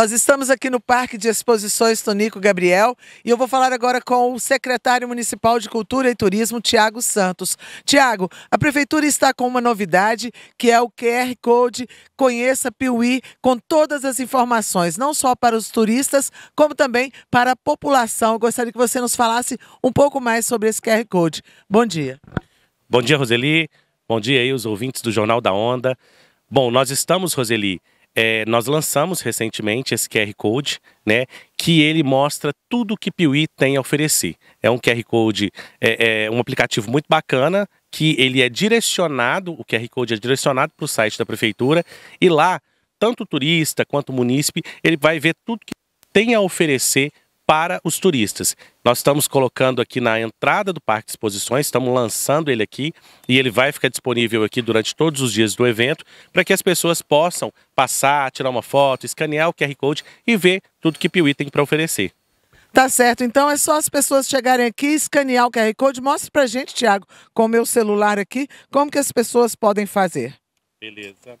Nós estamos aqui no Parque de Exposições Tonico Gabriel e eu vou falar agora com o secretário municipal de Cultura e Turismo, Tiago Santos. Tiago, a prefeitura está com uma novidade que é o QR Code Conheça Piuí com todas as informações, não só para os turistas, como também para a população. Eu gostaria que você nos falasse um pouco mais sobre esse QR Code. Bom dia. Bom dia, Roseli. Bom dia aí, os ouvintes do Jornal da Onda. Bom, nós estamos, Roseli, é, nós lançamos recentemente esse QR Code, né, que ele mostra tudo que Piuí tem a oferecer. É um QR Code, é, é um aplicativo muito bacana, que ele é direcionado, o QR Code é direcionado para o site da prefeitura, e lá, tanto o turista quanto o munícipe, ele vai ver tudo que tem a oferecer para os turistas. Nós estamos colocando aqui na entrada do Parque de Exposições, estamos lançando ele aqui e ele vai ficar disponível aqui durante todos os dias do evento para que as pessoas possam passar, tirar uma foto, escanear o QR Code e ver tudo que Piuí tem para oferecer. Tá certo, então é só as pessoas chegarem aqui, escanear o QR Code. para pra gente, Tiago, com o meu celular aqui, como que as pessoas podem fazer. Beleza.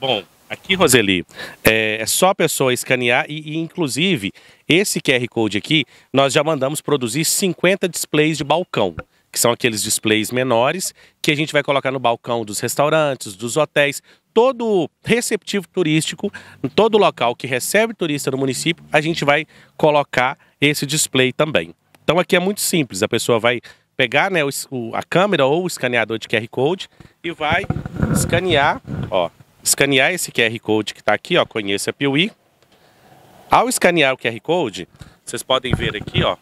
Bom, Aqui, Roseli, é, é só a pessoa escanear e, e, inclusive, esse QR Code aqui, nós já mandamos produzir 50 displays de balcão, que são aqueles displays menores que a gente vai colocar no balcão dos restaurantes, dos hotéis, todo receptivo turístico, todo local que recebe turista no município, a gente vai colocar esse display também. Então aqui é muito simples, a pessoa vai pegar né, o, a câmera ou o escaneador de QR Code e vai escanear, ó, escanear esse QR Code que está aqui, ó, conheça a Piuí. Ao escanear o QR Code, vocês podem ver aqui, ó,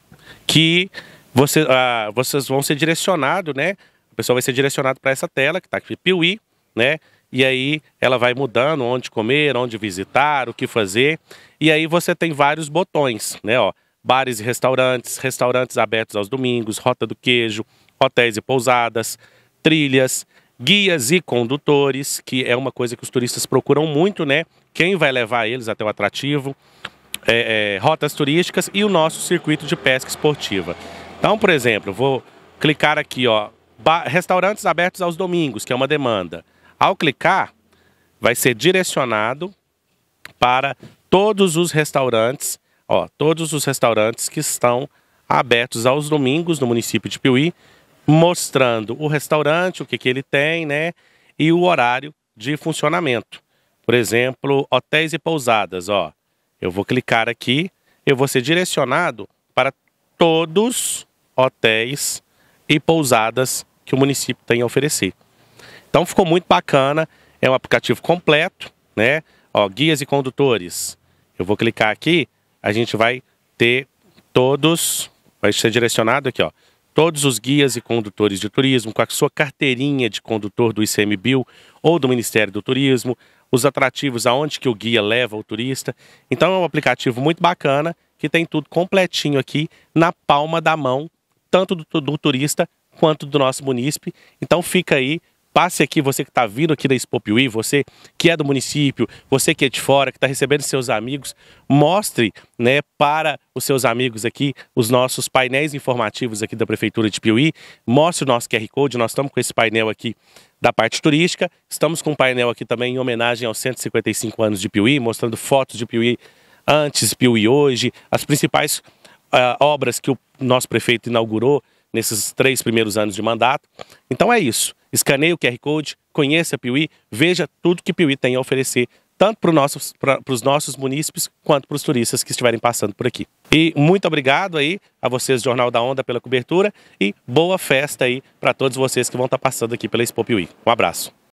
que você, ah, vocês vão ser direcionados, né? A pessoa vai ser direcionada para essa tela que está aqui, Piuí, né? E aí ela vai mudando onde comer, onde visitar, o que fazer. E aí você tem vários botões, né? Ó, bares e restaurantes, restaurantes abertos aos domingos, rota do queijo, hotéis e pousadas, trilhas, guias e condutores, que é uma coisa que os turistas procuram muito, né? Quem vai levar eles até o atrativo, é, é, rotas turísticas e o nosso circuito de pesca esportiva. Então, por exemplo, vou clicar aqui, ó, restaurantes abertos aos domingos, que é uma demanda. Ao clicar, vai ser direcionado para todos os restaurantes, ó, todos os restaurantes que estão abertos aos domingos no município de Piuí mostrando o restaurante, o que, que ele tem, né? E o horário de funcionamento. Por exemplo, hotéis e pousadas, ó. Eu vou clicar aqui, eu vou ser direcionado para todos hotéis e pousadas que o município tem a oferecer. Então ficou muito bacana, é um aplicativo completo, né? Ó, guias e condutores. Eu vou clicar aqui, a gente vai ter todos, vai ser direcionado aqui, ó, Todos os guias e condutores de turismo com a sua carteirinha de condutor do ICMBio ou do Ministério do Turismo, os atrativos aonde que o guia leva o turista. Então é um aplicativo muito bacana que tem tudo completinho aqui na palma da mão, tanto do, do turista quanto do nosso munícipe. Então fica aí passe aqui, você que está vindo aqui da Expo Piuí, você que é do município, você que é de fora, que está recebendo seus amigos, mostre né, para os seus amigos aqui os nossos painéis informativos aqui da Prefeitura de Piuí, mostre o nosso QR Code, nós estamos com esse painel aqui da parte turística, estamos com um painel aqui também em homenagem aos 155 anos de Piuí, mostrando fotos de Piuí antes, Piuí hoje, as principais uh, obras que o nosso prefeito inaugurou, nesses três primeiros anos de mandato. Então é isso. Escaneie o QR Code, conheça a Piuí, veja tudo que Piuí tem a oferecer, tanto para os nossos munícipes quanto para os turistas que estiverem passando por aqui. E muito obrigado aí a vocês do Jornal da Onda pela cobertura e boa festa aí para todos vocês que vão estar tá passando aqui pela Expo Piuí. Um abraço.